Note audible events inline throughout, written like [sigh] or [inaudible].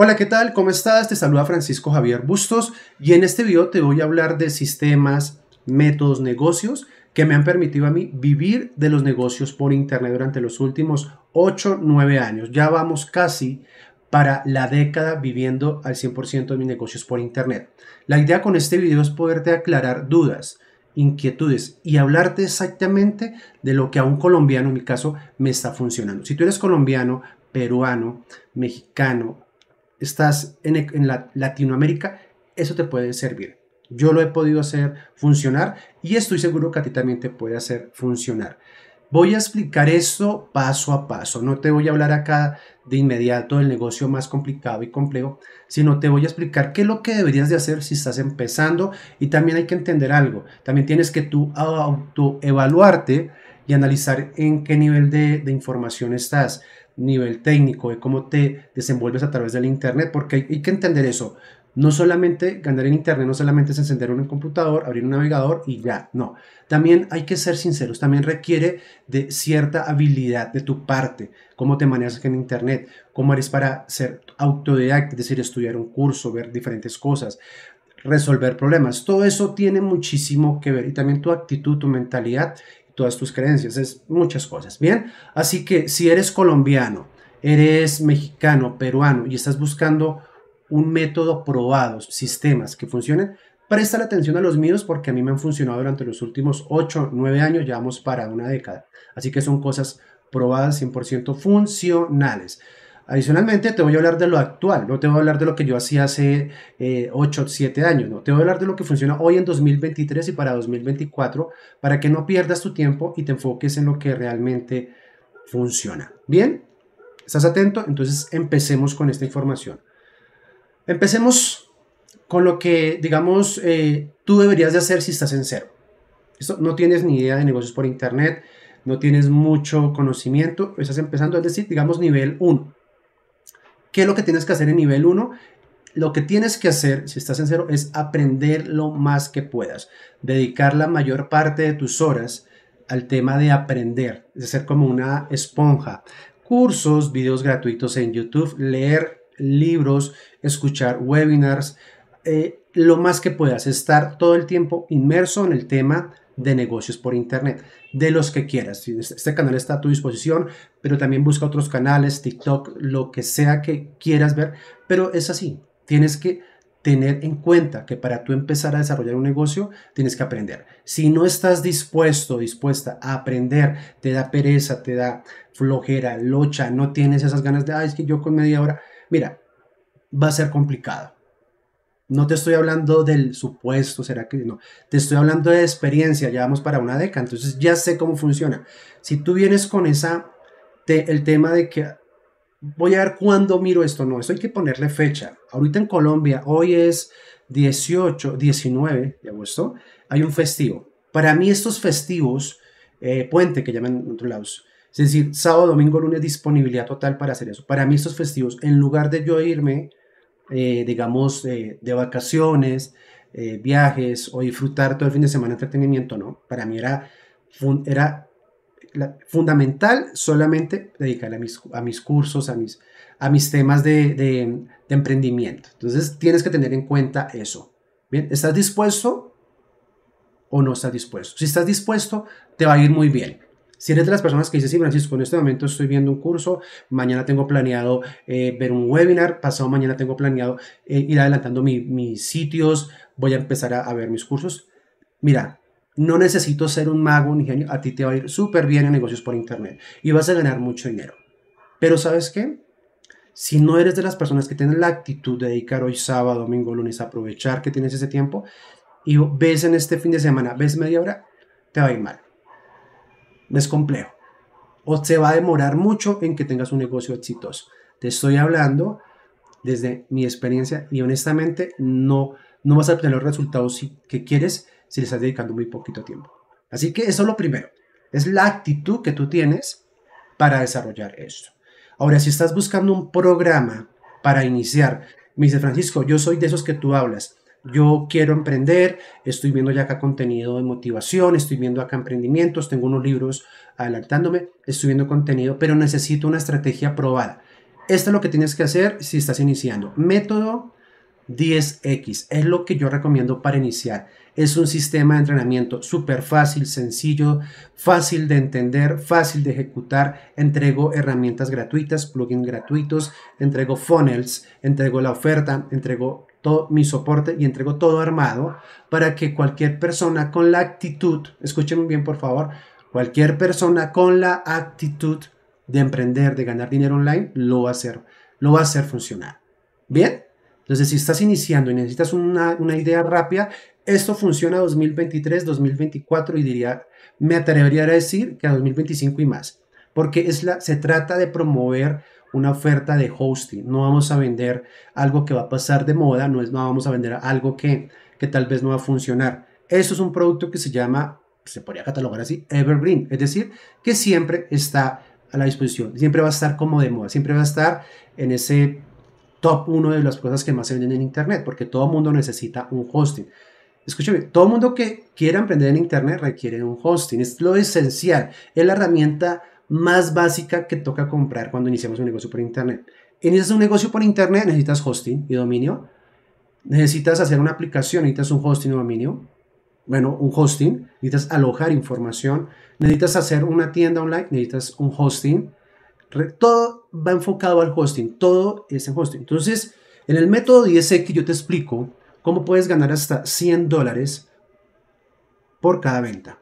Hola, ¿qué tal? ¿Cómo estás? Te saluda Francisco Javier Bustos y en este video te voy a hablar de sistemas, métodos, negocios que me han permitido a mí vivir de los negocios por internet durante los últimos 8, 9 años. Ya vamos casi para la década viviendo al 100% de mis negocios por internet. La idea con este video es poderte aclarar dudas, inquietudes y hablarte exactamente de lo que a un colombiano, en mi caso, me está funcionando. Si tú eres colombiano, peruano, mexicano, estás e, en, la, Latinoamérica, eso te puede servir. Yo lo he podido hacer funcionar y estoy seguro que a ti también te puede hacer funcionar. Voy a explicar esto paso a paso. No te voy a hablar acá de inmediato del negocio más complicado y complejo, sino te voy a explicar qué es lo que deberías de hacer si estás empezando. Y también hay que entender algo. También tienes que tú autoevaluarte y analizar en qué nivel de información estás nivel técnico, de cómo te desenvuelves a través del Internet, porque hay, que entender eso. No solamente ganar en Internet, no solamente es encender un computador, abrir un navegador y ya, no. También hay que ser sinceros, también requiere de cierta habilidad de tu parte, cómo te manejas en Internet, cómo eres para ser autodidacta, es decir, estudiar un curso, ver diferentes cosas, resolver problemas. Todo eso tiene muchísimo que ver y también tu actitud, tu mentalidad todas tus creencias, es muchas cosas, ¿bien? Así que si eres colombiano, eres mexicano, peruano y estás buscando un método probado, sistemas que funcionen, presta atención a los míos porque a mí me han funcionado durante los últimos 8, 9 años, vamos para una década. Así que son cosas probadas 100% funcionales. Adicionalmente, te voy a hablar de lo actual, no te voy a hablar de lo que yo hacía hace 8 o 7 años, no, te voy a hablar de lo que funciona hoy en 2023 y para 2024, para que no pierdas tu tiempo y te enfoques en lo que realmente funciona. ¿Bien? ¿Estás atento? Entonces empecemos con esta información. Empecemos con lo que, digamos, eh, tú deberías de hacer si estás en cero. Esto, no tienes ni idea de negocios por internet, no tienes mucho conocimiento, estás empezando, es decir, digamos, nivel 1. ¿Qué es lo que tienes que hacer en nivel 1? Lo que tienes que hacer, si estás en cero, es aprender lo más que puedas. Dedicar la mayor parte de tus horas al tema de aprender, de ser como una esponja. Cursos, videos gratuitos en YouTube, leer libros, escuchar webinars, eh, lo más que puedas, estar todo el tiempo inmerso en el tema de negocios por internet, de los que quieras. Este, este canal está a tu disposición, pero también busca otros canales, TikTok, lo que sea que quieras ver, pero es así, tienes que tener en cuenta que para tú empezar a desarrollar un negocio tienes que aprender. Si no estás dispuesto, dispuesta a aprender, te da pereza, te da flojera, locha, no tienes esas ganas de, ay, es que yo con media hora, mira, va a ser complicado no te estoy hablando del supuesto, será que no. Te estoy hablando de experiencia, ya vamos para una década, entonces ya sé cómo funciona. Si tú vienes con esa, el tema de que voy a ver cuándo miro esto, no, eso hay que ponerle fecha. Ahorita en Colombia, hoy es 18, 19 de agosto, hay un festivo. Para mí estos festivos, eh, puente que llaman en otros lados, es decir, sábado, domingo, lunes, disponibilidad total para hacer eso. Para mí estos festivos, en lugar de yo irme eh, digamos, eh, de vacaciones, eh, viajes o disfrutar todo el fin de semana entretenimiento, no. Para mí era, era fundamental solamente dedicarle a mis, a mis cursos, a mis, a mis temas de, emprendimiento. Entonces tienes que tener en cuenta eso. Bien, ¿estás dispuesto o no estás dispuesto? Si estás dispuesto, te va a ir muy bien. Si eres de las personas que dices, sí, Francisco, en este momento estoy viendo un curso, mañana tengo planeado eh, ver un webinar, pasado mañana tengo planeado eh, ir adelantando mis sitios, voy a empezar a, a, ver mis cursos. Mira, no necesito ser un mago, un ingenio, a ti te va a ir súper bien en negocios por internet y vas a ganar mucho dinero. Pero ¿sabes qué? Si no eres de las personas que tienen la actitud de dedicar hoy sábado, domingo, lunes, aprovechar que tienes ese tiempo y ves en este fin de semana, ves media hora, te va a ir mal es complejo. O se va a demorar mucho en que tengas un negocio exitoso. Te estoy hablando desde mi experiencia y honestamente no, no vas a obtener los resultados que quieres si le estás dedicando muy poquito tiempo. Así que eso es lo primero. Es la actitud que tú tienes para desarrollar esto. Ahora, si estás buscando un programa para iniciar, me dice Francisco, yo soy de esos que tú hablas yo quiero emprender, estoy viendo ya acá contenido de motivación, estoy viendo acá emprendimientos, tengo unos libros adelantándome, estoy viendo contenido, pero necesito una estrategia probada. Esto es lo que tienes que hacer si estás iniciando. Método 10X es lo que yo recomiendo para iniciar. Es un sistema de entrenamiento súper fácil, sencillo, fácil de entender, fácil de ejecutar. Entrego herramientas gratuitas, plugins gratuitos, entrego funnels, entrego la oferta, entrego todo mi soporte y entrego todo armado para que cualquier persona con la actitud, escúcheme bien por favor, cualquier persona con la actitud de emprender, de ganar dinero online, lo va a hacer, lo va a hacer funcionar. ¿Bien? Entonces, si estás iniciando y necesitas una, una idea rápida, esto funciona 2023, 2024 y diría, me atrevería a decir que a 2025 y más, porque es la, se trata de promover una oferta de hosting. No vamos a vender algo que va a pasar de moda, no, es, no vamos a vender algo que, que tal vez no va a funcionar. Esto es un producto que se llama, se podría catalogar así, evergreen, es decir, que siempre está a la disposición, siempre va a estar como de moda, siempre va a estar en ese top 1 de las cosas que más se venden en Internet, porque todo mundo necesita un hosting. Escúcheme, todo mundo que quiera emprender en Internet requiere un hosting. Es lo esencial. Es la herramienta más básica que toca comprar cuando iniciamos un negocio por Internet. Inicias un negocio por Internet, necesitas hosting y dominio. Necesitas hacer una aplicación, necesitas un hosting y dominio. Bueno, un hosting. Necesitas alojar información. Necesitas hacer una tienda online, necesitas un hosting. Todo va enfocado al hosting. Todo es en hosting. Entonces, en el método 10X yo te explico cómo puedes ganar hasta 100 dólares por cada venta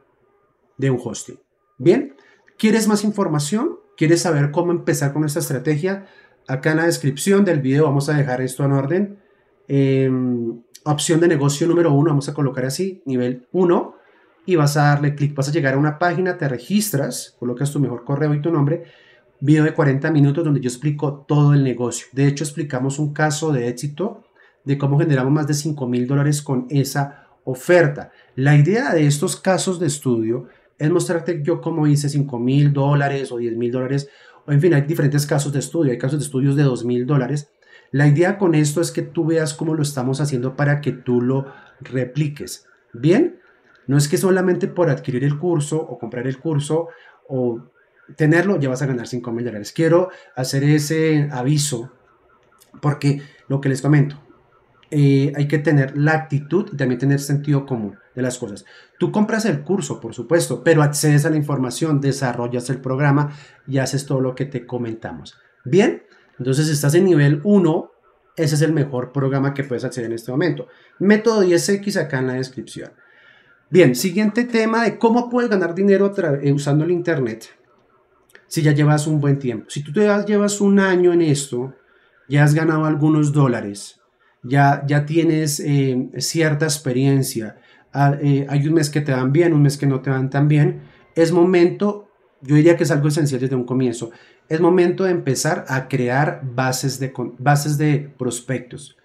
de un hosting. Bien, ¿quieres más información? ¿Quieres saber cómo empezar con esta estrategia? Acá en la descripción del video vamos a dejar esto en orden. Em, opción de negocio número 1, vamos a colocar así, nivel 1, y vas a darle clic, vas a llegar a una página, te registras, colocas tu mejor correo y tu nombre, video de 40 minutos donde yo explico todo el negocio. De hecho, explicamos un caso de éxito de cómo generamos más de 5 mil dólares con esa oferta. La idea de estos casos de estudio es mostrarte yo cómo hice 5 mil dólares o 10 mil dólares, o en fin, hay diferentes casos de estudio, hay casos de estudios de 2 mil dólares. La idea con esto es que tú veas cómo lo estamos haciendo para que tú lo repliques. Bien, no es que solamente por adquirir el curso o comprar el curso o tenerlo ya vas a ganar 5 mil dólares. Quiero hacer ese aviso porque lo que les comento, eh, hay que tener la actitud y también tener sentido común de las cosas. Tú compras el curso, por supuesto, pero accedes a la información, desarrollas el programa y haces todo lo que te comentamos. Bien, entonces estás en nivel 1, ese es el mejor programa que puedes acceder en este momento. Método 10X acá en la descripción. Bien, siguiente tema de cómo puedes ganar dinero eh, usando el Internet si ya llevas un buen tiempo. Si tú te llevas un año en esto, ya has ganado algunos dólares ya, tienes eh, cierta experiencia. Ah, eh, hay un mes que te van bien, un mes que no te van tan bien. Es momento, yo diría que es algo esencial desde un comienzo, es momento de empezar a crear bases de, bases de prospectos,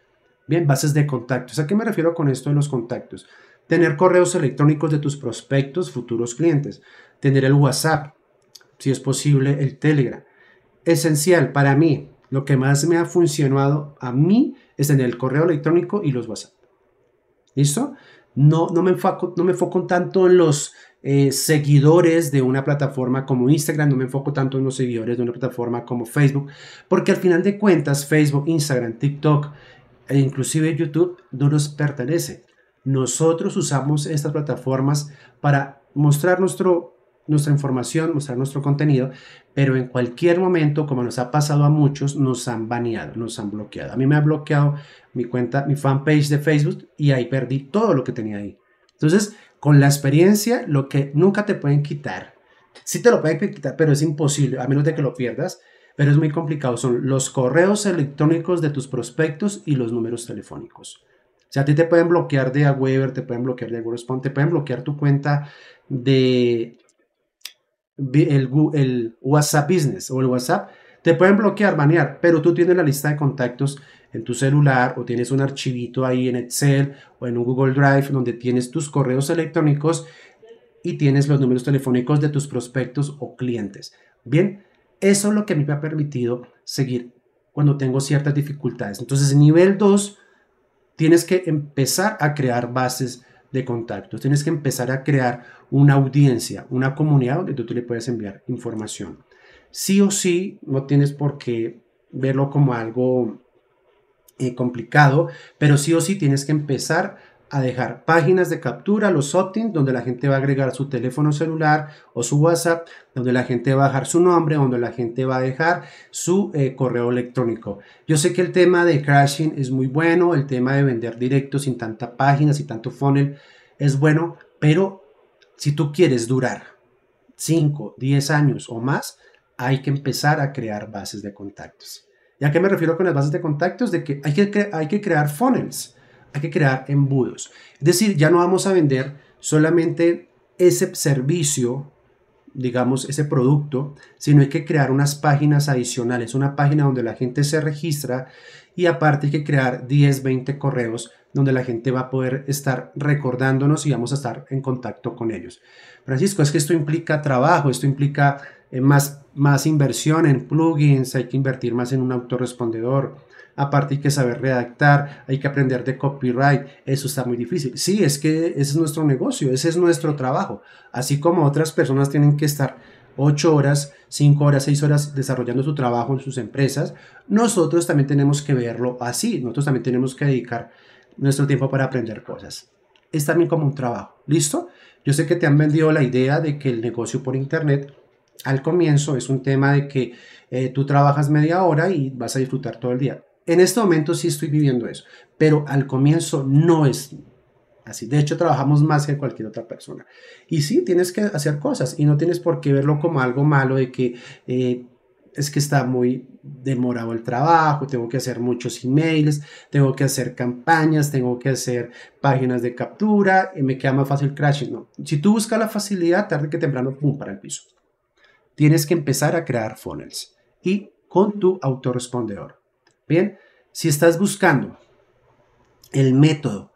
bien, bases de contactos. ¿A qué me refiero con esto de los contactos? Tener correos electrónicos de tus prospectos, futuros clientes, tener el WhatsApp, si es posible, el Telegram. Esencial para mí, lo que más me ha funcionado a mí es en el correo electrónico y los WhatsApp. ¿Listo? No, no, me, enfoco, no me enfoco tanto en los eh, seguidores de una plataforma como Instagram, no me enfoco tanto en los seguidores de una plataforma como Facebook, porque al final de cuentas Facebook, Instagram, TikTok e inclusive YouTube no nos pertenece. Nosotros usamos estas plataformas para mostrar nuestro nuestra información, mostrar nuestro contenido, pero en cualquier momento, como nos ha pasado a muchos, nos han baneado, nos han bloqueado. A mí me ha bloqueado mi cuenta, mi fanpage de Facebook y ahí perdí todo lo que tenía ahí. Entonces, con la experiencia, lo que nunca te pueden quitar, sí te lo pueden quitar, pero es imposible, a menos de que lo pierdas, pero es muy complicado, son los correos electrónicos de tus prospectos y los números telefónicos. O sea, a ti te pueden bloquear de Aweber, te pueden bloquear de correspond te pueden bloquear tu cuenta de el, WhatsApp Business o el WhatsApp, te pueden bloquear, banear, pero tú tienes la lista de contactos en tu celular o tienes un archivito ahí en Excel o en un Google Drive donde tienes tus correos electrónicos y tienes los números telefónicos de tus prospectos o clientes. Bien, eso es lo que a mí me ha permitido seguir cuando tengo ciertas dificultades. Entonces, nivel 2, tienes que empezar a crear bases de contactos. Tienes que empezar a crear una audiencia, una comunidad donde tú, tú le puedes enviar información. Sí o sí, no tienes por qué verlo como algo eh, complicado, pero sí o sí tienes que empezar a dejar páginas de captura, los opt-ins, donde la gente va a agregar su teléfono celular o su WhatsApp, donde la gente va a dejar su nombre, donde la gente va a dejar su eh, correo electrónico. Yo sé que el tema de crashing es muy bueno, el tema de vender directo sin tanta páginas y tanto funnel, es bueno, pero si tú quieres durar 5, 10 años o más, hay que empezar a crear bases de contactos. ¿Y a qué me refiero con las bases de contactos? De que hay que, hay que crear funnels hay que crear embudos. Es decir, ya no vamos a vender solamente ese servicio, digamos, ese producto, sino hay que crear unas páginas adicionales, una página donde la gente se registra y aparte hay que crear 10, 20 correos donde la gente va a poder estar recordándonos y vamos a estar en contacto con ellos. Francisco, es que esto implica trabajo, esto implica eh, más, más inversión en plugins, hay que invertir más en un autorrespondedor, aparte hay que saber redactar, hay que aprender de copyright, eso está muy difícil. Sí, es que ese es nuestro negocio, ese es nuestro trabajo, así como otras personas tienen que estar 8 horas, 5 horas, 6 horas desarrollando su trabajo en sus empresas, nosotros también tenemos que verlo así, nosotros también tenemos que dedicar nuestro tiempo para aprender cosas. Es también como un trabajo, ¿listo? Yo sé que te han vendido la idea de que el negocio por internet al comienzo es un tema de que eh, tú trabajas media hora y vas a disfrutar todo el día en este momento sí estoy viviendo eso, pero al comienzo no es así. De hecho, trabajamos más que cualquier otra persona. Y sí, tienes que hacer cosas y no tienes por qué verlo como algo malo de que eh, es que está muy demorado el trabajo, tengo que hacer muchos emails, tengo que hacer campañas, tengo que hacer páginas de captura, y me queda más fácil crashing. No, si tú buscas la facilidad, tarde que temprano, pum, para el piso. Tienes que empezar a crear funnels y con tu autorrespondedor si estás buscando el método,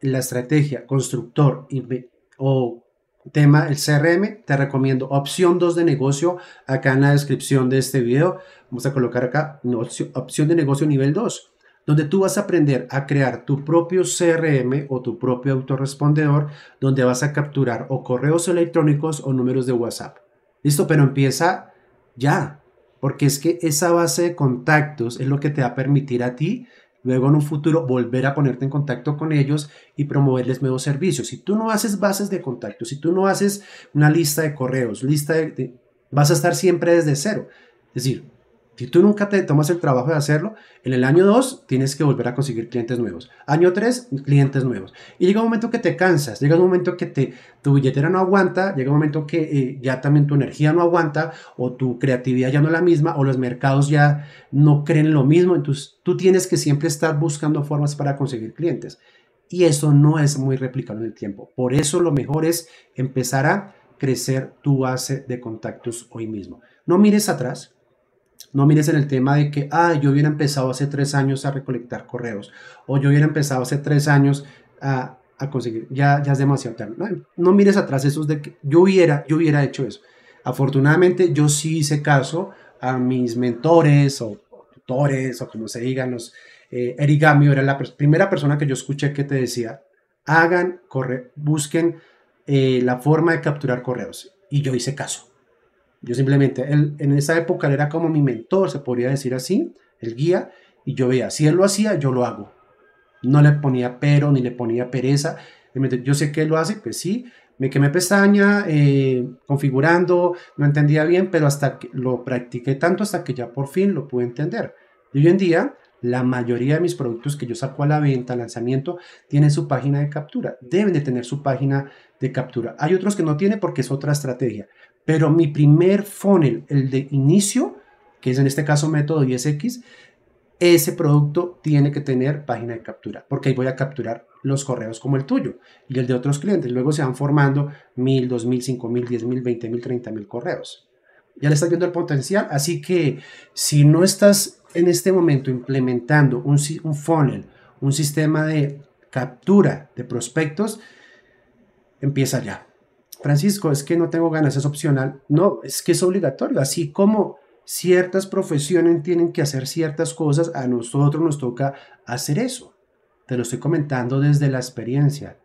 la estrategia, constructor o tema, el CRM, te recomiendo opción 2 de negocio acá en la descripción de este video. Vamos a colocar acá opción de negocio nivel 2 donde tú vas a aprender a crear tu propio CRM o tu propio autorrespondedor, donde vas a capturar o correos electrónicos o números de WhatsApp. Listo, pero empieza ya porque es que esa base de contactos es lo que te va a permitir a ti luego en un futuro volver a ponerte en contacto con ellos y promoverles nuevos servicios. Si tú no haces bases de contactos, si tú no haces una lista de correos, lista vas a estar siempre desde cero. Es decir, si tú nunca te tomas el trabajo de hacerlo, en el año 2 tienes que volver a conseguir clientes nuevos. Año 3, clientes nuevos. Y llega un momento que te cansas, llega un momento que tu billetera no aguanta, llega un momento que eh, ya también tu energía no aguanta o tu creatividad ya no es la misma o los mercados ya no creen lo mismo. Entonces tú tienes que siempre estar buscando formas para conseguir clientes. Y eso no es muy replicable en el tiempo. Por eso lo mejor es empezar a crecer tu base de contactos hoy mismo. No mires atrás, no mires en el tema de que, ah, yo hubiera empezado hace tres años a recolectar correos o yo hubiera empezado hace tres años a, conseguir, ya, ya es demasiado tarde. No, mires atrás esos de que yo hubiera, yo hubiera hecho eso. Afortunadamente yo sí hice caso a mis mentores o, tutores o como se digan los... Eh, era la primera persona que yo escuché que te decía, hagan, busquen eh, la forma de capturar correos. Y yo hice caso. Yo simplemente, él, en esa época él era como mi mentor, se podría decir así, el guía, y yo veía, si él lo hacía, yo lo hago. No le ponía pero, ni le ponía pereza. Yo sé que él lo hace, pues sí, me quemé pestaña, eh, configurando, no entendía bien, pero hasta que lo practiqué tanto hasta que ya por fin lo pude entender. Y hoy en día, la mayoría de mis productos que yo saco a la venta, lanzamiento, tienen su página de captura. Deben de tener su página de captura. Hay otros que no tienen porque es otra estrategia. Pero mi primer funnel, el de inicio, que es en este caso método 10X, ese producto tiene que tener página de captura, porque ahí voy a capturar los correos como el tuyo y el de otros clientes. Luego se van formando mil, dos mil, cinco mil, diez mil, veinte mil, treinta mil correos. Ya le estás viendo el potencial, así que si no estás en este momento implementando un, un funnel, un sistema de captura de prospectos, empieza ya. Francisco, es que no tengo ganas, es opcional. No, es que es obligatorio. Así como ciertas profesiones tienen que hacer ciertas cosas, a nosotros nos toca hacer eso. Te lo estoy comentando desde la experiencia.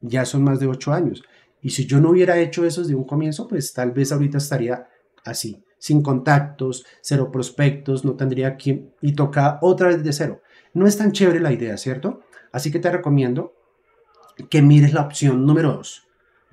Ya son más de ocho años. Y si yo no hubiera hecho eso desde un comienzo, pues tal vez ahorita estaría así, sin contactos, cero prospectos, no tendría quien y toca otra vez de cero. No es tan chévere la idea, ¿cierto? Así que te recomiendo que mires la opción número dos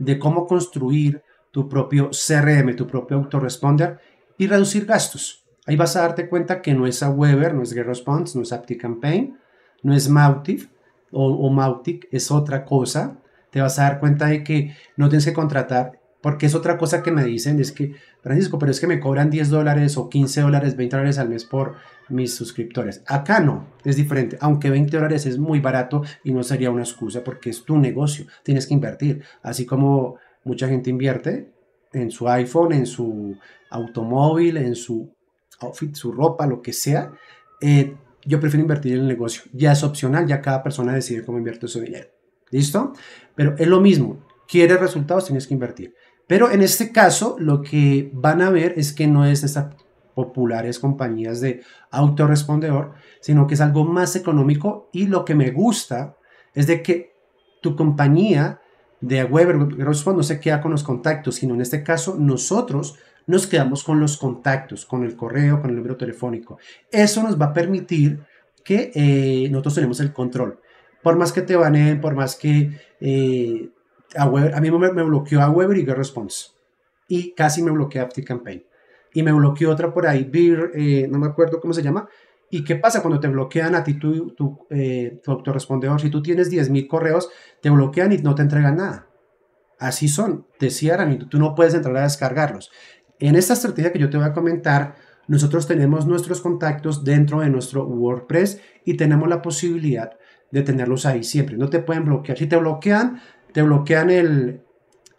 de cómo construir tu propio CRM, tu propio autoresponder y reducir gastos. Ahí vas a darte cuenta que no es a Weber, no es GetResponse, no es AptiCampaign, no es Mautic o, o Mautic, es otra cosa. Te vas a dar cuenta de que no tienes que contratar, porque es otra cosa que me dicen, es que Francisco, pero es que me cobran 10 dólares o 15 dólares, 20 dólares al mes por mis suscriptores. Acá no, es diferente, aunque 20 dólares es muy barato y no sería una excusa porque es tu negocio, tienes que invertir. Así como mucha gente invierte en su iPhone, en su automóvil, en su outfit, su ropa, lo que sea, eh, yo prefiero invertir en el negocio. Ya es opcional, ya cada persona decide cómo invierte su dinero. ¿Listo? Pero es lo mismo, quieres resultados, tienes que invertir. Pero en este caso, lo que van a ver es que no es estas populares compañías de autorrespondedor, sino que es algo más económico y lo que me gusta es de que tu compañía de web no se queda con los contactos, sino en este caso nosotros nos quedamos con los contactos, con el correo, con el número telefónico. Eso nos va a permitir que eh, nosotros tenemos el control. Por más que te baneen, por más que eh, a, a mí me, bloqueó a Weber y response Y casi me bloqueó a campaign Y me bloqueó otra por ahí, Beer, eh, no me acuerdo cómo se llama. ¿Y qué pasa cuando te bloquean a ti tu, tu, eh, tu Si tú tienes 10.000 correos, te bloquean y no te entregan nada. Así son, te cierran y tú no puedes entrar a descargarlos. En esta estrategia que yo te voy a comentar, nosotros tenemos nuestros contactos dentro de nuestro WordPress y tenemos la posibilidad de tenerlos ahí siempre. No te pueden bloquear. Si te bloquean, te bloquean el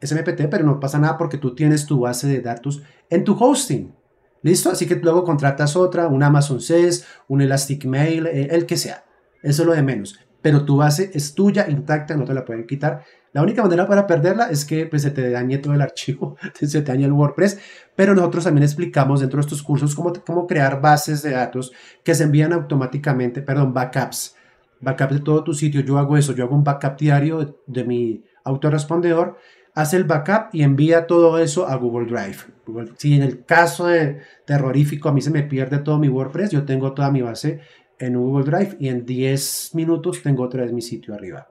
SMPT, pero no pasa nada porque tú tienes tu base de datos en tu hosting. ¿Listo? Así que luego contratas otra, un Amazon SES, un Elastic Mail, eh, el que sea. Eso es lo de menos. Pero tu base es tuya, intacta, no te la pueden quitar. La única manera para perderla es que pues, se te dañe todo el archivo, [laughs] se te dañe el WordPress, pero nosotros también explicamos dentro de estos cursos cómo, cómo crear bases de datos que se envían automáticamente, perdón, backups backup de todo tu sitio. Yo hago eso, yo hago un backup diario de, mi autorrespondedor, hace el backup y envía todo eso a Google Drive. si en el caso de terrorífico a mí se me pierde todo mi WordPress, yo tengo toda mi base en Google Drive y en 10 minutos tengo otra vez mi sitio arriba.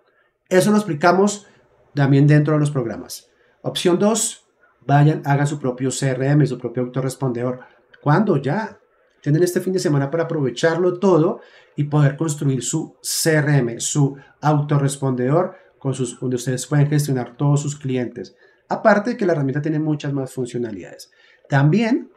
Eso lo explicamos también dentro de los programas. Opción 2, vayan, hagan su propio CRM, su propio autorrespondedor. ¿Cuándo? Ya. Tienen este fin de semana para aprovecharlo todo y poder construir su CRM, su autorrespondedor, con sus, donde ustedes pueden gestionar todos sus clientes. Aparte de que la herramienta tiene muchas más funcionalidades. También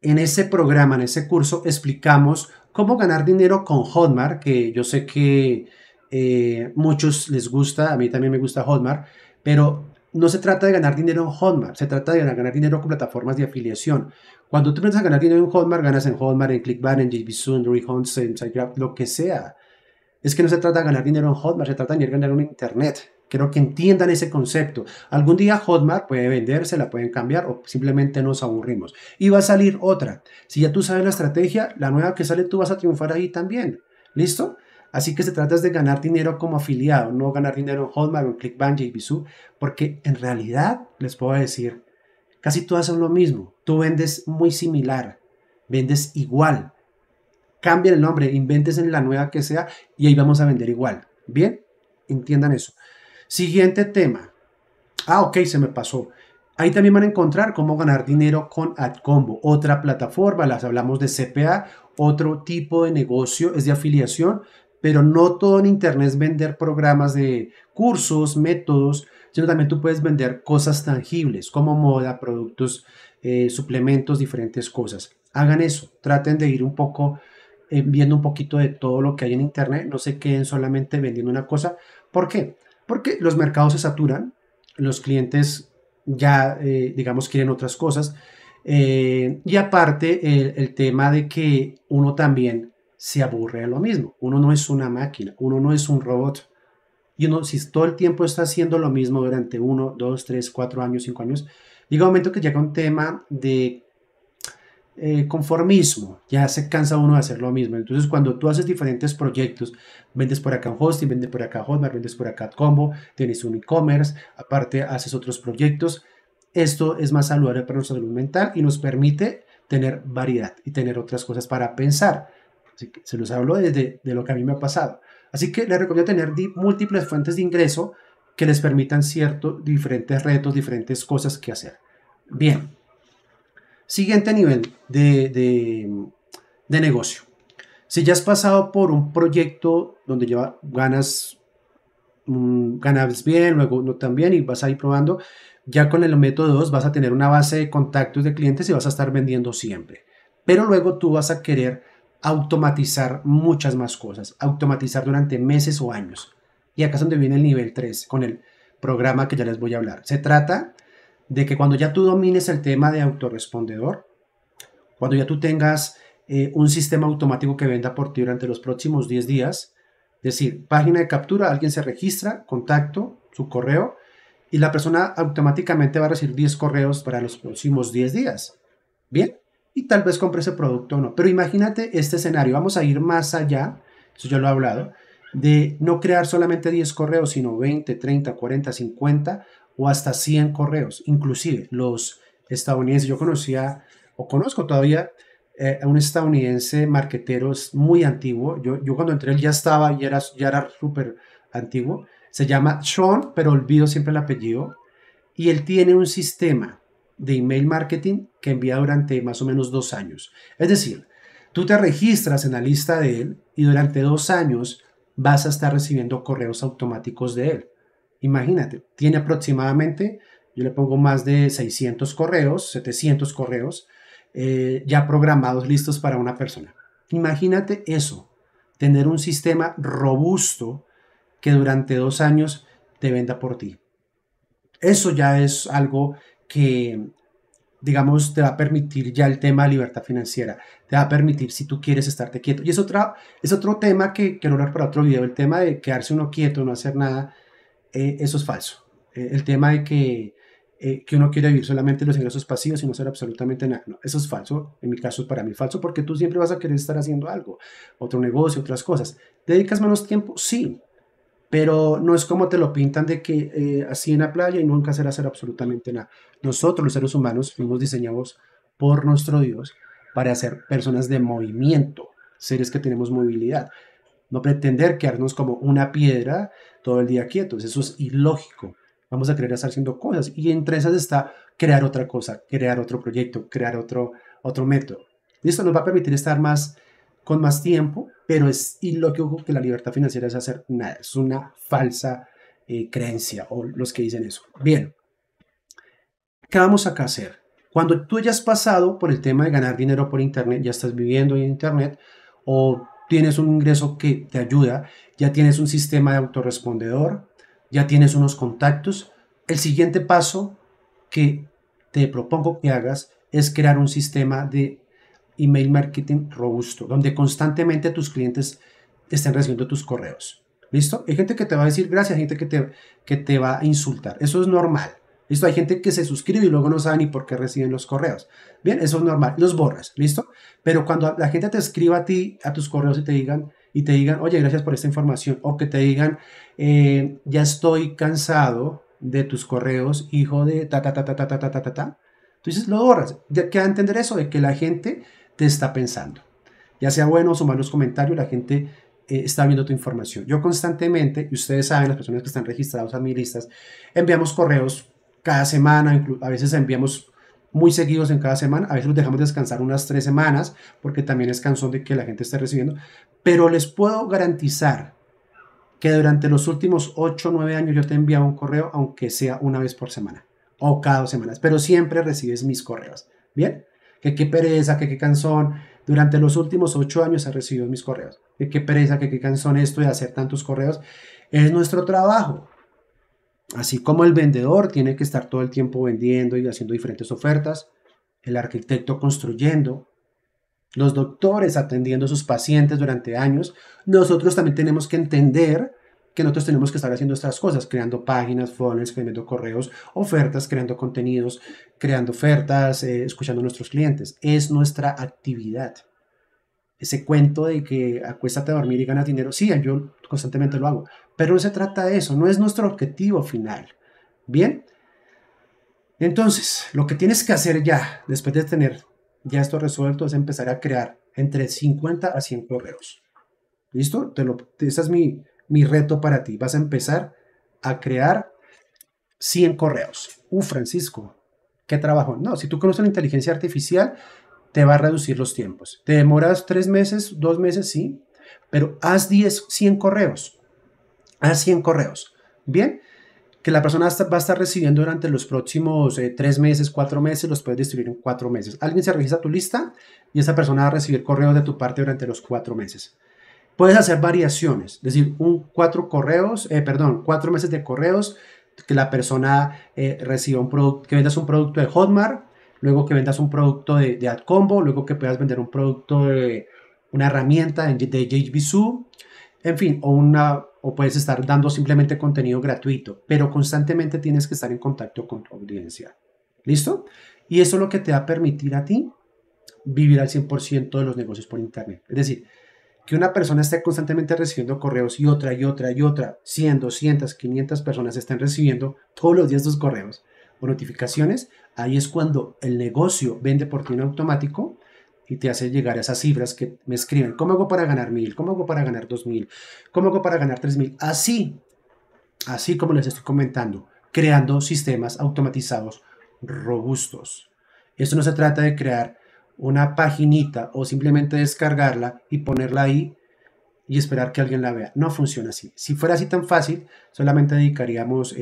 en ese programa, en ese curso, explicamos cómo ganar dinero con Hotmart, que yo sé que eh, muchos les gusta, a mí también me gusta Hotmart, pero no se trata de ganar dinero en Hotmart, se trata de ganar dinero con plataformas de afiliación. Cuando tú piensas a ganar dinero en Hotmart, ganas en Hotmart, en ClickBank, en en Rehomes, en SiteGraph, lo que sea. Es que no se trata de ganar dinero en Hotmart, se trata de ganar en Internet. Quiero que entiendan ese concepto. Algún día Hotmart puede venderse, la pueden cambiar o simplemente nos aburrimos. Y va a salir otra. Si ya tú sabes la estrategia, la nueva que sale tú vas a triunfar ahí también. ¿Listo? Así que se trata de ganar dinero como afiliado, no ganar dinero en Hotmart o en ClickBank, JVZoo. porque en realidad les puedo decir Casi todas son lo mismo. Tú vendes muy similar, vendes igual. Cambia el nombre, inventes en la nueva que sea y ahí vamos a vender igual. ¿Bien? Entiendan eso. Siguiente tema. Ah, ok, se me pasó. Ahí también van a encontrar cómo ganar dinero con AdCombo, otra plataforma, las hablamos de CPA, otro tipo de negocio es de afiliación, pero no todo en Internet es vender programas de cursos, métodos, sino también tú puedes vender cosas tangibles como moda, productos, eh, suplementos, diferentes cosas. Hagan eso, traten de ir un poco eh, viendo un poquito de todo lo que hay en Internet, no se queden solamente vendiendo una cosa. ¿Por qué? Porque los mercados se saturan, los clientes ya, eh, digamos, quieren otras cosas. y aparte, el tema de que uno también se aburre a lo mismo. Uno no es una máquina, uno no es un robot y uno, si todo el tiempo está haciendo lo mismo durante uno, dos, tres, cuatro años, cinco años, llega un momento que llega un tema de eh, conformismo, ya se cansa uno de hacer lo mismo. Entonces, cuando tú haces diferentes proyectos, vendes por acá un hosting, vendes por acá Hotmart, vendes por acá Combo, tienes un e-commerce, aparte haces otros proyectos, esto es más saludable para nuestra salud mental y nos permite tener variedad y tener otras cosas para pensar. Así que se los hablo desde de lo que a mí me ha pasado. Así que les recomiendo tener múltiples fuentes de ingreso que les permitan ciertos diferentes retos, diferentes cosas que hacer. Bien, siguiente nivel de, negocio. Si ya has pasado por un proyecto donde lleva, ganas, mm, ganas bien, luego no tan bien y vas a ir probando, ya con el método 2 vas a tener una base de contactos de clientes y vas a estar vendiendo siempre. Pero luego tú vas a querer automatizar muchas más cosas, automatizar durante meses o años. Y acá es donde viene el nivel 3 con el programa que ya les voy a hablar. Se trata de que cuando ya tú domines el tema de autorrespondedor, cuando ya tú tengas eh, un sistema automático que venda por ti durante los próximos 10 días, es decir, página de captura, alguien se registra, contacto, su correo, y la persona automáticamente va a recibir 10 correos para los próximos 10 días. Bien, y tal vez compre ese producto o no. Pero imagínate este escenario, vamos a ir más allá, eso ya lo he hablado, de no crear solamente 10 correos, sino 20, 30, 40, 50 o hasta 100 correos. Inclusive los estadounidenses, yo conocía o conozco todavía eh, a un estadounidense marquetero muy antiguo, yo, cuando entré él ya estaba, y era, ya era súper antiguo, se llama Sean, pero olvido siempre el apellido, y él tiene un sistema de email marketing que envía durante más o menos dos años. Es decir, tú te registras en la lista de él y durante dos años vas a estar recibiendo correos automáticos de él. Imagínate, tiene aproximadamente, yo le pongo más de 600 correos, 700 correos eh, ya programados, listos para una persona. Imagínate eso, tener un sistema robusto que durante dos años te venda por ti. Eso ya es algo que, digamos, te va a permitir ya el tema de libertad financiera, te va a permitir si tú quieres estarte quieto. Y es, otra, es otro tema que quiero hablar para otro video, el tema de quedarse uno quieto, no hacer nada, eh, eso es falso. Eh, el tema de que, eh, que uno quiere vivir solamente los ingresos pasivos y no hacer absolutamente nada, eso es falso, en mi caso para mí falso, porque tú siempre vas a querer estar haciendo algo, otro negocio, otras cosas. ¿Dedicas menos tiempo? Sí, pero no es como te lo pintan de que eh, así en la playa y nunca será hacer absolutamente nada. Nosotros los seres humanos fuimos diseñados por nuestro Dios para ser personas de movimiento, seres que tenemos movilidad. No pretender quedarnos como una piedra todo el día quietos, eso es ilógico. Vamos a querer estar haciendo cosas y entre esas está crear otra cosa, crear otro proyecto, crear otro, otro método. Y esto nos va a permitir estar más con más tiempo, pero es lo que que la libertad financiera es hacer nada, es una falsa eh, creencia o los que dicen eso. Bien, ¿qué vamos acá a hacer? Cuando tú hayas pasado por el tema de ganar dinero por Internet, ya estás viviendo en Internet o tienes un ingreso que te ayuda, ya tienes un sistema de autorrespondedor, ya tienes unos contactos, el siguiente paso que te propongo que hagas es crear un sistema de email marketing robusto, donde constantemente tus clientes estén recibiendo tus correos. ¿Listo? Hay gente que te va a decir gracias, hay gente que te, que te va a insultar. Eso es normal. ¿Listo? Hay gente que se suscribe y luego no sabe ni por qué reciben los correos. Bien, eso es normal. Los borras, ¿listo? Pero cuando la gente te escriba a ti, a tus correos y te digan, y te digan, oye, gracias por esta información, o que te digan, eh, ya estoy cansado de tus correos, hijo de ta, ta, ta, ta, ta, ta, ta, ta, ta, ta. Entonces lo borras. Ya queda entender eso de que la gente te está pensando. Ya sea buenos o malos comentarios, la gente eh, está viendo tu información. Yo constantemente, y ustedes saben, las personas que están registradas a mis listas, enviamos correos cada semana, a veces enviamos muy seguidos en cada semana, a veces los dejamos descansar unas tres semanas, porque también es cansón de que la gente esté recibiendo, pero les puedo garantizar que durante los últimos ocho o 9 años yo te he enviado un correo, aunque sea una vez por semana o cada dos semanas, pero siempre recibes mis correos. Bien, que qué pereza, que qué cansón Durante los últimos ocho años he recibido mis correos. Que qué pereza, que qué cansón esto de hacer tantos correos. Es nuestro trabajo. Así como el vendedor tiene que estar todo el tiempo vendiendo y haciendo diferentes ofertas, el arquitecto construyendo, los doctores atendiendo a sus pacientes durante años, nosotros también tenemos que entender que nosotros tenemos que estar haciendo estas cosas, creando páginas, funnels, creando correos, ofertas, creando contenidos, creando ofertas, eh, escuchando a nuestros clientes. Es nuestra actividad. Ese cuento de que acuéstate a dormir y ganas dinero, sí, yo constantemente lo hago, pero no se trata de eso, no es nuestro objetivo final. Bien, entonces lo que tienes que hacer ya, después de tener ya esto resuelto, es empezar a crear entre 50 a 100 correos. ¿Listo? Te lo, esa es mi, mi reto para ti. Vas a empezar a crear 100 correos. Uh, Francisco, qué trabajo. No, si tú conoces la inteligencia artificial, te va a reducir los tiempos. Te demoras tres meses, dos meses, sí, pero haz 10, 100 correos. Haz 100 correos. Bien, que la persona va a estar recibiendo durante los próximos eh, tres meses, cuatro meses, los puedes distribuir en cuatro meses. Alguien se registra tu lista y esa persona va a recibir correos de tu parte durante los cuatro meses. Puedes hacer variaciones, es decir, un cuatro correos, eh, perdón, cuatro meses de correos, que la persona eh, reciba un producto, que vendas un producto de Hotmart, luego que vendas un producto de, AdCombo, luego que puedas vender un producto de una herramienta de, de en fin, o una o puedes estar dando simplemente contenido gratuito, pero constantemente tienes que estar en contacto con tu audiencia. ¿Listo? Y eso es lo que te va a permitir a ti vivir al 100% de los negocios por Internet. Es decir, que una persona esté constantemente recibiendo correos y otra y otra y otra, 100, 200, 500 personas estén recibiendo todos los días dos correos o notificaciones, ahí es cuando el negocio vende por ti en automático y te hace llegar esas cifras que me escriben. ¿Cómo hago para ganar mil? ¿Cómo hago para ganar dos mil? ¿Cómo hago para ganar tres mil? Así, así como les estoy comentando, creando sistemas automatizados robustos. Esto no se trata de crear una paginita o simplemente descargarla y ponerla ahí y esperar que alguien la vea. No funciona así. Si fuera así tan fácil, solamente dedicaríamos 10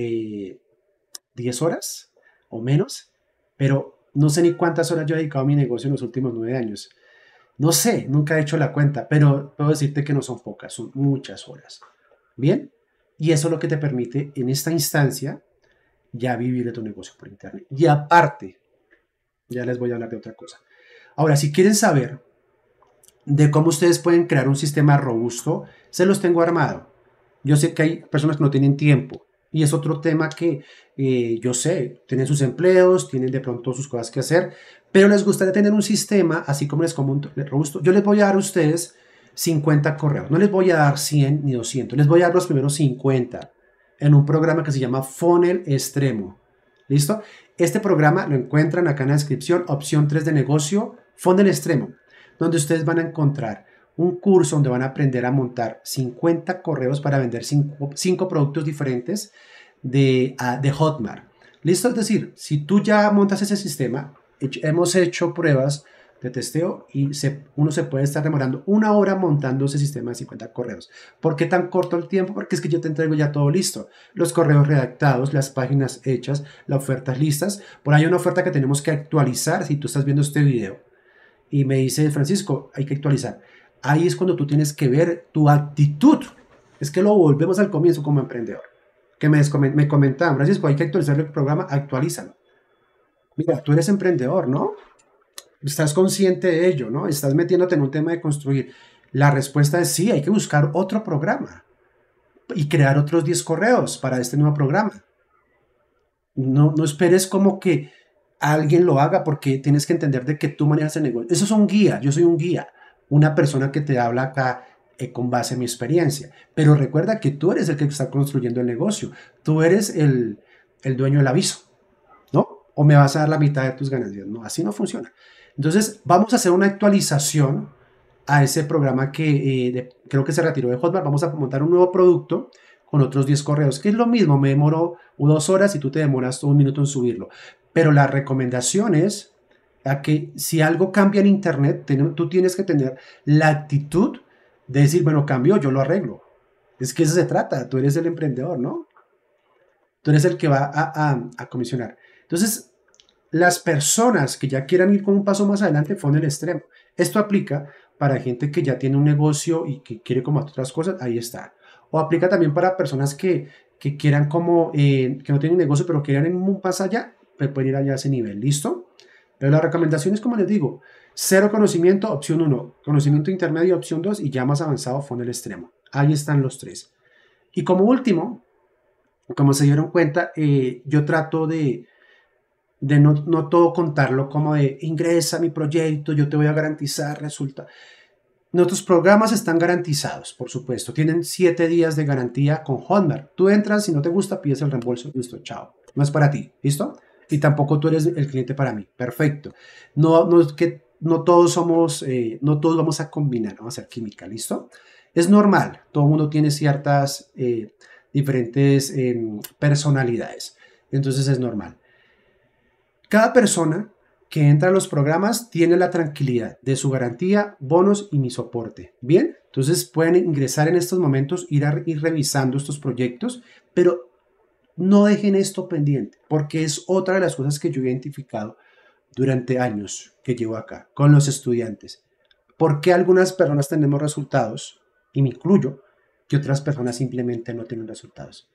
eh, horas o menos, pero no sé ni cuántas horas yo he dedicado a mi negocio en los últimos 9 años. No sé, nunca he hecho la cuenta, pero puedo decirte que no son pocas, son muchas horas. Bien, y eso es lo que te permite en esta instancia ya vivir de tu negocio por internet. Y aparte, ya les voy a hablar de otra cosa. Ahora, si quieren saber de cómo ustedes pueden crear un sistema robusto, se los tengo armado. Yo sé que hay personas que no tienen tiempo y es otro tema que eh, yo sé, tienen sus empleos, tienen de pronto sus cosas que hacer, pero les gustaría tener un sistema así como les común, robusto. Yo les voy a dar a ustedes 50 correos, no les voy a dar 100 ni 200, les voy a dar los primeros 50 en un programa que se llama Funnel Extremo. ¿Listo? Este programa lo encuentran acá en la descripción, opción 3 de negocio. Fondo del Extremo, donde ustedes van a encontrar un curso donde van a aprender a montar 50 correos para vender 5, productos diferentes de, ah, de Hotmart. Listo, es decir, si tú ya montas ese sistema, hemos hecho pruebas de testeo y uno se puede estar demorando una hora montando ese sistema de 50 correos. ¿Por qué tan corto el tiempo? Porque es que yo te entrego ya todo listo. Los correos redactados, las páginas hechas, las ofertas listas. Por ahí hay una oferta que tenemos que actualizar si tú estás viendo este video y me dice, Francisco, hay que actualizar. Ahí es cuando tú tienes que ver tu actitud. Es que lo volvemos al comienzo como emprendedor. Que me, me comentaban, Francisco, hay que actualizar el programa, actualízalo. Mira, tú eres emprendedor, ¿no? Estás consciente de ello, ¿no? Estás metiéndote en un tema de construir. La respuesta es sí, hay que buscar otro programa y crear otros 10 correos para este nuevo programa. No, no esperes como que alguien lo haga porque tienes que entender de que tú manejas el negocio. Eso es un guía, yo soy un guía, una persona que te habla acá eh, con base en mi experiencia. Pero recuerda que tú eres el que está construyendo el negocio, tú eres el, el dueño del aviso, ¿no? O me vas a dar la mitad de tus ganancias, ¿no? Así no funciona. Entonces, vamos a hacer una actualización a ese programa que eh, creo que se retiró de Hotmart. Vamos a montar un nuevo producto con otros 10 correos, que es lo mismo, me demoró dos horas y tú te demoras un minuto en subirlo. Pero la recomendación es a que si algo cambia en Internet, tú tienes que tener la actitud de decir, bueno, cambió, yo lo arreglo. Es que eso se trata, tú eres el emprendedor, ¿no? Tú eres el que va a, a, comisionar. Entonces, las personas que ya quieran ir con un paso más adelante fueron el extremo. Esto aplica para gente que ya tiene un negocio y que quiere como otras cosas, ahí está. O aplica también para personas que, que quieran como, eh, que no tienen negocio, pero quieran ir paso allá, pueden ir allá a ese nivel, ¿listo? Pero la recomendación es como les digo, cero conocimiento, opción 1, conocimiento intermedio, opción 2 y ya más avanzado, fondo el extremo. Ahí están los tres. Y como último, como se dieron cuenta, eh, yo trato de, de no, no, todo contarlo como de ingresa a mi proyecto, yo te voy a garantizar, resulta. Nuestros programas están garantizados, por supuesto. Tienen siete días de garantía con Hotmart. Tú entras, si no te gusta, pides el reembolso, listo, chao. No es para ti, ¿listo? y tampoco tú eres el cliente para mí. Perfecto. No, no que no todos somos, eh, no todos vamos a combinar, vamos a hacer química, ¿listo? Es normal, todo mundo tiene ciertas eh, diferentes em, personalidades, entonces es normal. Cada persona que entra a los programas tiene la tranquilidad de su garantía, bonos y mi soporte. Bien, entonces pueden ingresar en estos momentos, ir, ir revisando estos proyectos, pero no dejen esto pendiente, porque es otra de las cosas que yo he identificado durante años que llevo acá con los estudiantes. ¿Por qué algunas personas tenemos resultados, y me incluyo, que otras personas simplemente no tienen resultados?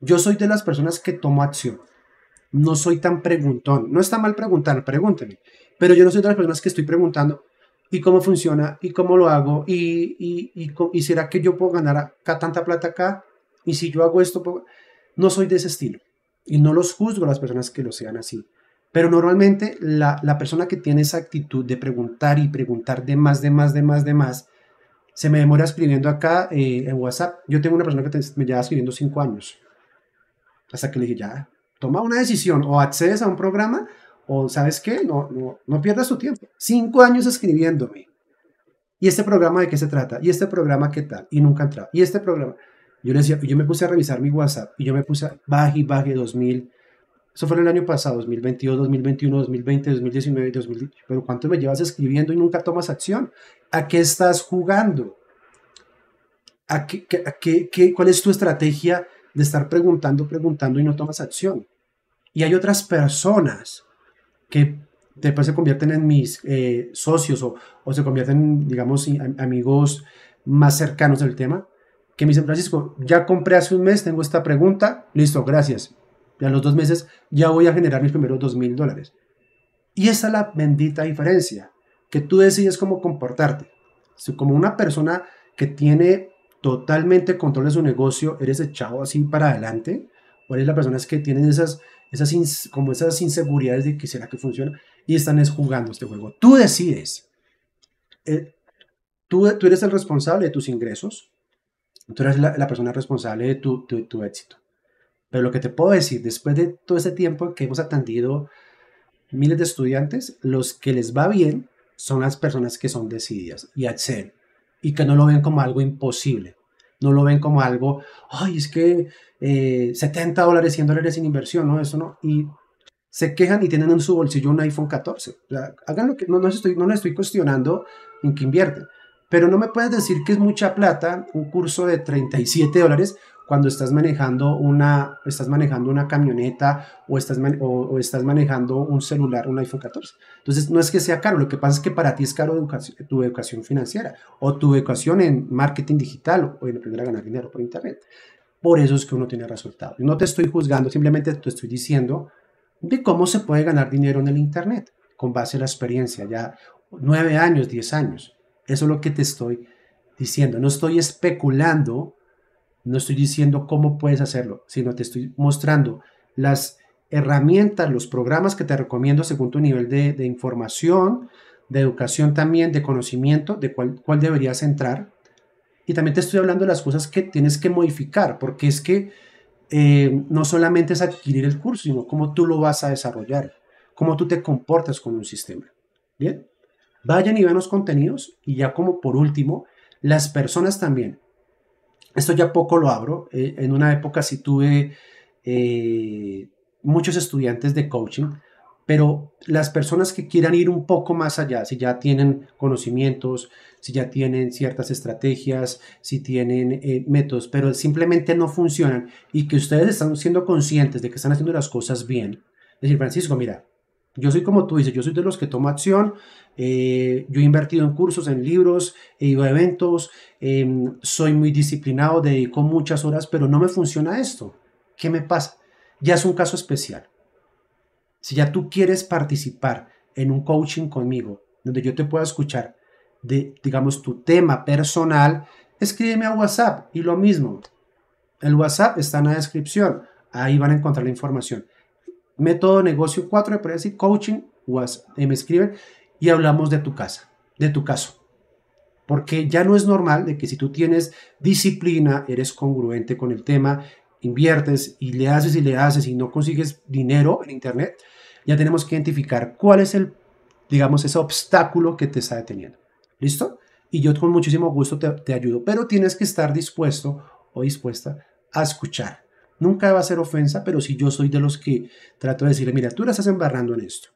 Yo soy de las personas que tomo acción. No soy tan preguntón. No está mal preguntar, pregúnteme. Pero yo no soy de las personas que estoy preguntando, ¿y cómo funciona? ¿Y cómo lo hago? ¿Y, y, y, y será que yo puedo ganar acá tanta plata acá? ¿Y si yo hago esto? Puedo... No soy de ese estilo y no los juzgo a las personas que lo sean así. Pero normalmente la, persona que tiene esa actitud de preguntar y preguntar de más, de más, de más, de más, se me demora escribiendo acá eh, en WhatsApp. Yo tengo una persona que me lleva escribiendo cinco años. Hasta que le dije, ya, toma una decisión o accedes a un programa o sabes qué, no, no, pierdas tu tiempo. Cinco años escribiéndome. ¿Y este programa de qué se trata? ¿Y este programa qué tal? Y nunca entra ¿Y este programa? Yo, le decía, yo me puse a revisar mi WhatsApp y yo me puse a baje y baje 2000. Eso fue el año pasado, 2022, 2021, 2020, 2019, 2020. Pero ¿cuánto me llevas escribiendo y nunca tomas acción? ¿A qué estás jugando? qué, qué, ¿Cuál es tu estrategia de estar preguntando, preguntando y no tomas acción? Y hay otras personas que después se convierten en mis eh, socios o, o, se convierten, digamos, amigos más cercanos del tema, que me dicen, Francisco, ya compré hace un mes, tengo esta pregunta, listo, gracias. ya a los dos meses ya voy a generar mis primeros dos mil dólares. Y esa es la bendita diferencia, que tú decides cómo comportarte. Si como una persona que tiene totalmente control de su negocio, eres echado así para adelante, o eres la persona que tiene esas, esas, como esas inseguridades de que será que funciona, y están es jugando este juego. Tú decides. Eh, tú, tú eres el responsable de tus ingresos, tú eres la, persona responsable de tu, tu, éxito. Pero lo que te puedo decir, después de todo ese tiempo que hemos atendido miles de estudiantes, los que les va bien son las personas que son decididas y acceden y que no lo ven como algo imposible. No lo ven como algo, ay, es que 70 eh, dólares, 100 dólares sin inversión, ¿no? Eso no. Y se quejan y tienen en su bolsillo un iPhone 14. hagan lo que, no, no, estoy, no les estoy cuestionando en qué invierten, pero no me puedes decir que es mucha plata un curso de 37 dólares cuando estás manejando una, estás manejando una camioneta o estás, o, estás manejando un celular, un iPhone 14. Entonces, no es que sea caro, lo que pasa es que para ti es caro tu educación financiera o tu educación en marketing digital o en aprender a ganar dinero por Internet. Por eso es que uno tiene resultados. No te estoy juzgando, simplemente te estoy diciendo de cómo se puede ganar dinero en el Internet con base a la experiencia, ya nueve años, diez años. Eso es lo que te estoy diciendo. No estoy especulando, no estoy diciendo cómo puedes hacerlo, sino te estoy mostrando las herramientas, los programas que te recomiendo según tu nivel de, información, de educación también, de conocimiento, de cuál, cuál deberías entrar. Y también te estoy hablando de las cosas que tienes que modificar, porque es que eh, no solamente es adquirir el curso, sino cómo tú lo vas a desarrollar, cómo tú te comportas con un sistema. ¿Bien? Vayan y vean los contenidos y ya como por último, las personas también. Esto ya poco lo abro. Eh, en una época sí tuve eh, muchos estudiantes de coaching, pero las personas que quieran ir un poco más allá, si ya tienen conocimientos, si ya tienen ciertas estrategias, si tienen eh, métodos, pero simplemente no funcionan y que ustedes están siendo conscientes de que están haciendo las cosas bien. Decir, Francisco, mira, yo soy como tú dices, yo soy de los que tomo acción. Eh, yo he invertido en cursos, en libros, he ido a eventos, em, soy muy disciplinado, dedico muchas horas, pero no me funciona esto. ¿Qué me pasa? Ya es un caso especial. Si ya tú quieres participar en un coaching conmigo, donde yo te pueda escuchar de, digamos, tu tema personal, escríbeme a WhatsApp y lo mismo. El WhatsApp está en la descripción, ahí van a encontrar la información método negocio 4 de y coaching, was, me escriben y hablamos de tu casa, de tu caso. Porque ya no es normal de que si tú tienes disciplina, eres congruente con el tema, inviertes y le haces y le haces y no consigues dinero en Internet, ya tenemos que identificar cuál es el, digamos, ese obstáculo que te está deteniendo. ¿Listo? Y yo con muchísimo gusto te, te ayudo, pero tienes que estar dispuesto o dispuesta a escuchar Nunca va a ser ofensa, pero si yo soy de los que trato de decirle, mira, tú la estás embarrando en esto,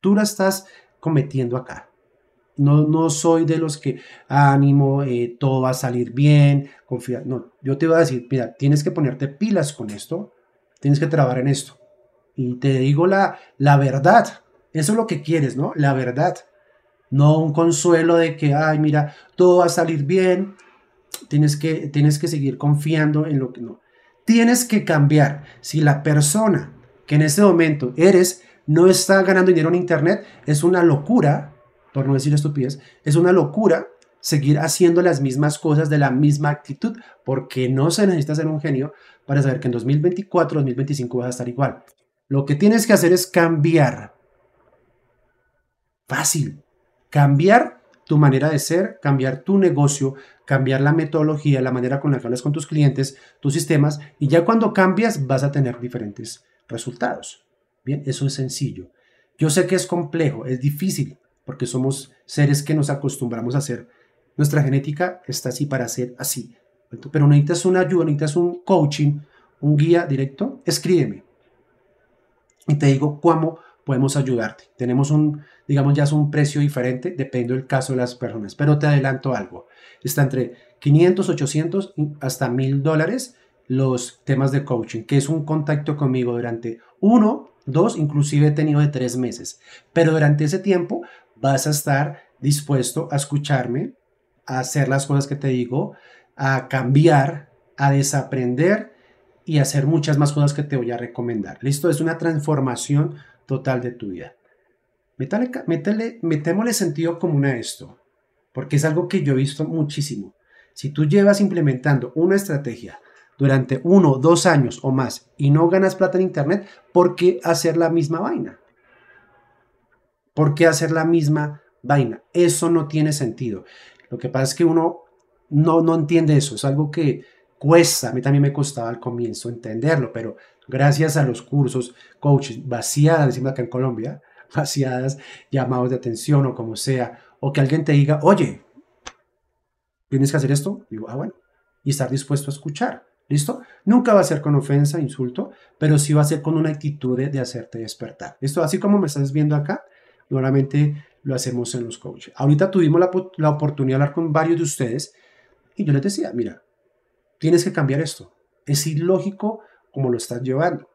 tú la estás cometiendo acá. No, no soy de los que ánimo, eh, todo va a salir bien, confía. No, yo te voy a decir, mira, tienes que ponerte pilas con esto, tienes que trabajar en esto. Y te digo la, la verdad, eso es lo que quieres, ¿no? La verdad. No un consuelo de que, ay, mira, todo va a salir bien, tienes que, tienes que seguir confiando en lo que no tienes que cambiar. Si la persona que en este momento eres no está ganando dinero en Internet, es una locura, por no decir estupidez, es una locura seguir haciendo las mismas cosas de la misma actitud, porque no se necesita ser un genio para saber que en 2024, 2025 vas a estar igual. Lo que tienes que hacer es cambiar. Fácil. Cambiar tu manera de ser, cambiar tu negocio, cambiar la metodología, la manera con la que hablas con tus clientes, tus sistemas, y ya cuando cambias vas a tener diferentes resultados. Bien, eso es sencillo. Yo sé que es complejo, es difícil, porque somos seres que nos acostumbramos a hacer. Nuestra genética está así para ser así. Pero necesitas una ayuda, necesitas un coaching, un guía directo, escríbeme. Y te digo cómo podemos ayudarte. Tenemos un, digamos, ya es un precio diferente dependiendo del caso de las personas, pero te adelanto algo. Está entre 500, 800 hasta 1000 dólares los temas de coaching, que es un contacto conmigo durante uno, dos, inclusive he tenido de tres meses. Pero durante ese tiempo vas a estar dispuesto a escucharme, a hacer las cosas que te digo, a cambiar, a desaprender y a hacer muchas más cosas que te voy a recomendar. Listo, es una transformación total de tu vida. Métale, metémosle sentido común a esto, porque es algo que yo he visto muchísimo. Si tú llevas implementando una estrategia durante uno, dos años o más y no ganas plata en Internet, ¿por qué hacer la misma vaina? ¿Por qué hacer la misma vaina? Eso no tiene sentido. Lo que pasa es que uno no, no entiende eso. Es algo que cuesta. A mí también me costaba al comienzo entenderlo, pero gracias a los cursos coaches vaciadas, decimos acá en Colombia, [laughs] vaciadas, llamados de atención o como sea, o que alguien te diga, oye, tienes que hacer esto, digo, ah, bueno, y estar dispuesto a escuchar, ¿listo? Nunca va a ser con ofensa, insulto, pero sí va a ser con una actitud de, hacerte despertar, Esto Así como me estás viendo acá, normalmente lo hacemos en los coaches. Ahorita tuvimos la, la oportunidad de hablar con varios de ustedes y yo les decía, mira, tienes que cambiar esto. Es ilógico como lo estás llevando.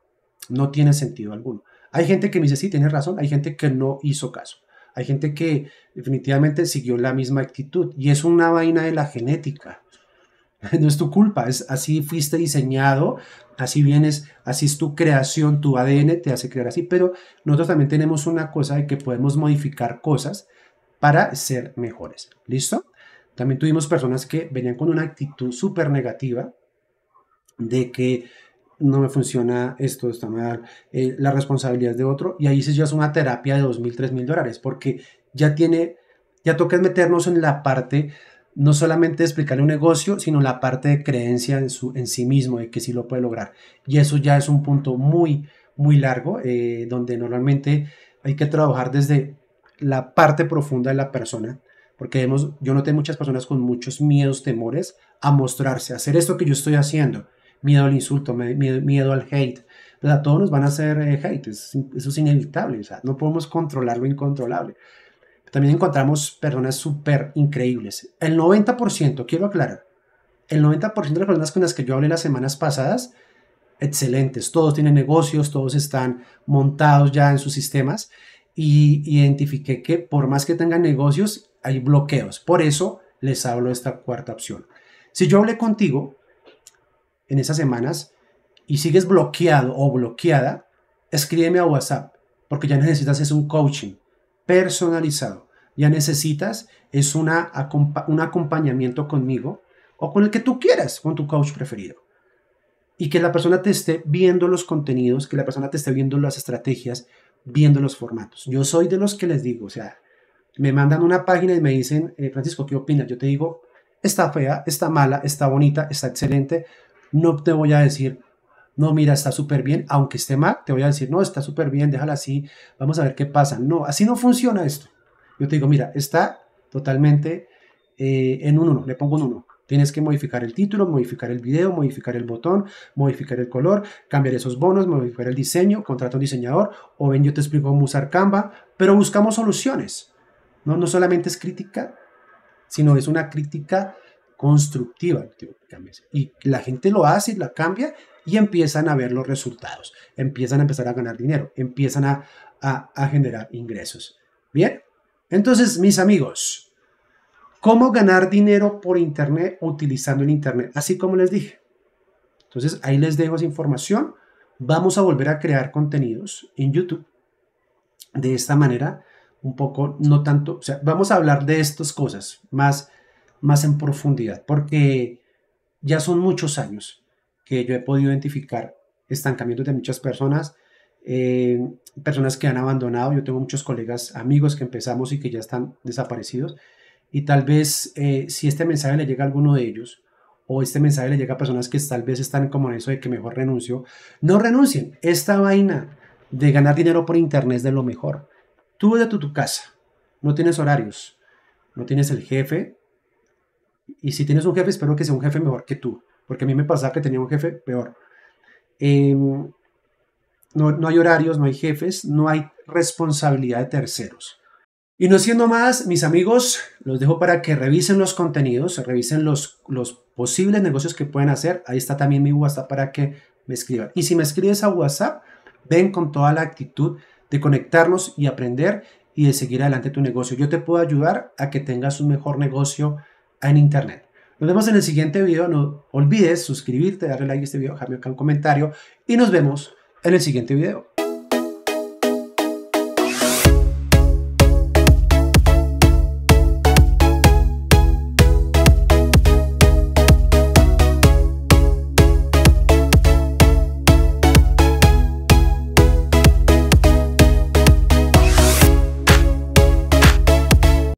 No tiene sentido alguno. Hay gente que me dice, sí, tienes razón, hay gente que no hizo caso. Hay gente que definitivamente siguió la misma actitud y es una vaina de la genética. [laughs] No es tu culpa, es así fuiste diseñado, así vienes, así es tu creación, tu ADN te hace crear así, pero nosotros también tenemos una cosa de que podemos modificar cosas para ser mejores. ¿Listo? También tuvimos personas que venían con una actitud súper negativa de que no me funciona esto, está mal, eh, la responsabilidad de otro, y ahí se ya es una terapia de 2.000, 3.000 dólares, porque ya tiene, ya toca meternos en la parte, no solamente explicarle un negocio, sino la parte de creencia en, su, en sí mismo, de que sí lo puede lograr. Y eso ya es un punto muy, muy largo, eh, donde normalmente hay que trabajar desde la parte profunda de la persona, porque vemos, yo noté muchas personas con muchos miedos, temores a mostrarse, a hacer esto que yo estoy haciendo miedo al insulto, miedo, al hate. O todos nos van a hacer eh, hate, eso es inevitable, o sea, no podemos controlar lo incontrolable. También encontramos personas súper increíbles. El 90%, quiero aclarar, el 90% de las personas con las que yo hablé las semanas pasadas, excelentes, todos tienen negocios, todos están montados ya en sus sistemas y identifiqué que por más que tengan negocios, hay bloqueos. Por eso les hablo de esta cuarta opción. Si yo hablé contigo en esas semanas y sigues bloqueado o bloqueada, escríbeme a WhatsApp, porque ya necesitas es un coaching personalizado. Ya necesitas es una, un acompañamiento conmigo o con el que tú quieras, con tu coach preferido. Y que la persona te esté viendo los contenidos, que la persona te esté viendo las estrategias, viendo los formatos. Yo soy de los que les digo, o sea, me mandan una página y me dicen, eh, Francisco, ¿qué opinas? Yo te digo, está fea, está mala, está bonita, está excelente, no te voy a decir, no, mira, está súper bien, aunque esté mal, te voy a decir, no, está súper bien, déjala así, vamos a ver qué pasa. No, así no funciona esto. Yo te digo, mira, está totalmente eh, en un 1, le pongo un 1. Tienes que modificar el título, modificar el video, modificar el botón, modificar el color, cambiar esos bonos, modificar el diseño, contrata un diseñador, o ven, yo te explico cómo usar Canva, pero buscamos soluciones. No, no solamente es crítica, sino es una crítica constructiva, y la gente lo hace y la cambia y empiezan a ver los resultados, empiezan a empezar a ganar dinero, empiezan a, a, generar ingresos. Bien, entonces mis amigos, ¿cómo ganar dinero por Internet utilizando el Internet? Así como les dije. Entonces ahí les dejo esa información. Vamos a volver a crear contenidos en YouTube de esta manera, un poco, no tanto, o sea, vamos a hablar de estas cosas más más en profundidad, porque ya son muchos años que yo he podido identificar estancamientos de muchas personas, eh, personas que han abandonado. Yo tengo muchos colegas, amigos que empezamos y que ya están desaparecidos. Y tal vez eh, si este mensaje le llega a alguno de ellos, o este mensaje le llega a personas que tal vez están como en eso de que mejor renuncio, no renuncien. Esta vaina de ganar dinero por internet es de lo mejor. Tú desde tu, tu casa, no tienes horarios, no tienes el jefe, y si tienes un jefe, espero que sea un jefe mejor que tú, porque a mí me pasaba que tenía un jefe peor. Em, no, hay horarios, no hay jefes, no hay responsabilidad de terceros. Y no siendo más, mis amigos, los dejo para que revisen los contenidos, revisen los, los posibles negocios que pueden hacer. Ahí está también mi WhatsApp para que me escriban. Y si me escribes a WhatsApp, ven con toda la actitud de conectarnos y aprender y de seguir adelante tu negocio. Yo te puedo ayudar a que tengas un mejor negocio en Internet. Nos vemos en el siguiente video. No olvides suscribirte, darle like a este video, dejarme un comentario y nos vemos en el siguiente video.